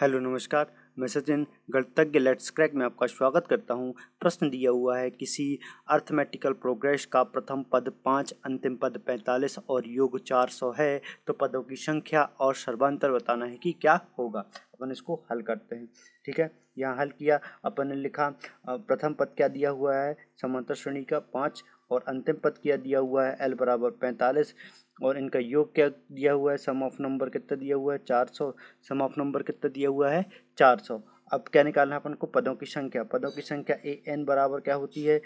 hello नमस्कार मैं Sachin गणतज्ञ let's crack में आपका स्वागत करता हूं प्रश्न दिया हुआ है किसी अर्थमेटिकल प्रोग्रेस का प्रथम पद पाँच अंतिम पद पैंतालीस और योग चार सौ है तो पदों की संख्या और सर्वांतर बताना है कि क्या होगा अपन इसको हल करते हैं ठीक है यहाँ हल किया अपन ने लिखा प्रथम पद क्या दिया हुआ है समांतर श्रेणी का पाँच और अंतिम पद क्या दिया हुआ है एल बराबर पैंतालीस और इनका योग क्या दिया हुआ है सम ऑफ नंबर कितना दिया हुआ है चार सौ सम ऑफ नंबर कितना दिया हुआ है चार सौ अब क्या निकालना है अपन को पदों की संख्या पदों की संख्या ए एन बराबर क्या होती है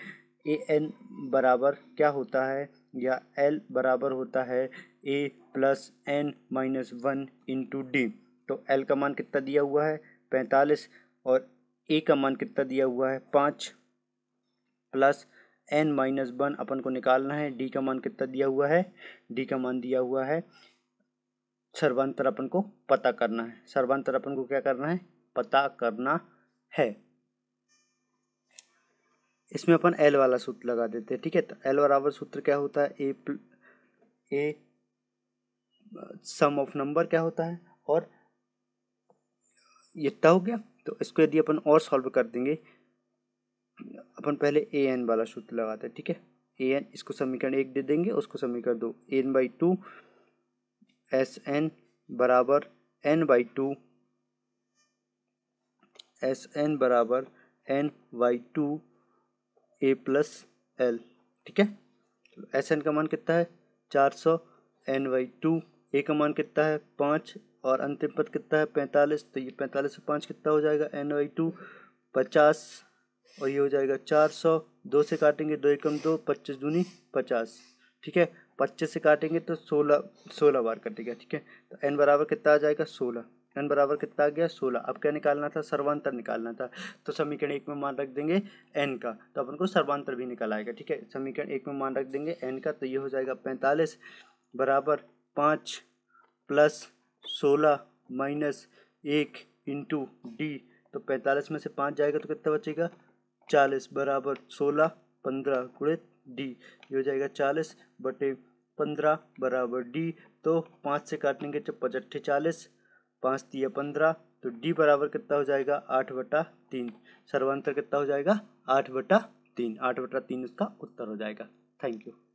ए एन बराबर क्या होता है या एल बराबर होता है A plus N minus one into D तो एल का मान कितना दिया हुआ है पैंतालीस और ए का मान कितना दिया हुआ है पाँच प्लस एन माइनस वन अपन को निकालना है डी का मान कितना दिया हुआ है डी का मान दिया हुआ है सर्वांतर अपन को पता करना है सर्वांतर अपन को क्या करना है पता करना है इसमें अपन एल वाला सूत्र लगा देते हैं ठीक है तो एल बराबर सूत्र क्या होता है ए प्ल ए सम ऑफ नंबर क्या होता है और इतना हो गया तो इसको यदि अपन और सॉल्व कर देंगे अपन पहले ए एन वाला सूत्र लगाते हैं ठीक है ए एन इसको समीकरण एक दे देंगे उसको समीकरण दो N by two S N बराबर N by two S N बराबर N by two A plus L ठीक है एस तो एन का मान कितना है चार सौ एन वाई टू ए का मान कितना है पाँच और अंतिम पद कितना है पैंतालीस तो ये पैंतालीस से पाँच कितना हो जाएगा एन वाई टू पचास और ये हो जाएगा चार सौ दो से काटेंगे दो एकम दो पच्चीस दूनी पचास ठीक है पच्चीस से काटेंगे तो सोलह सोलह बार कटेगा ठीक है तो एन बराबर कितना आ जाएगा सोलह एन बराबर कितना आ गया सोलह अब क्या निकालना था सर्वांतर निकालना था तो समीकरण एक में मान रख देंगे एन का तो अपन को सर्वांतर भी निकल आएगा ठीक है समीकरण एक में मान रख देंगे एन का तो ये हो जाएगा पैंतालीस बराबर पाँच प्लस सोलह माइनस एक इंटू डी तो पैंतालीस में से पाँच जाएगा तो कितना बचेगा चालीस बराबर सोलह पंद्रह गुणे डी ये हो जाएगा चालीस बटे पंद्रह बराबर डी तो पाँच से काटेंगे तो पचट्ठे चालीस पाँच दिया पंद्रह तो डी बराबर कितना हो जाएगा आठ बटा तीन सर्वांतर कितना हो जाएगा आठ बटा तीन आठ बटा तीन उसका उत्तर हो जाएगा थैंक यू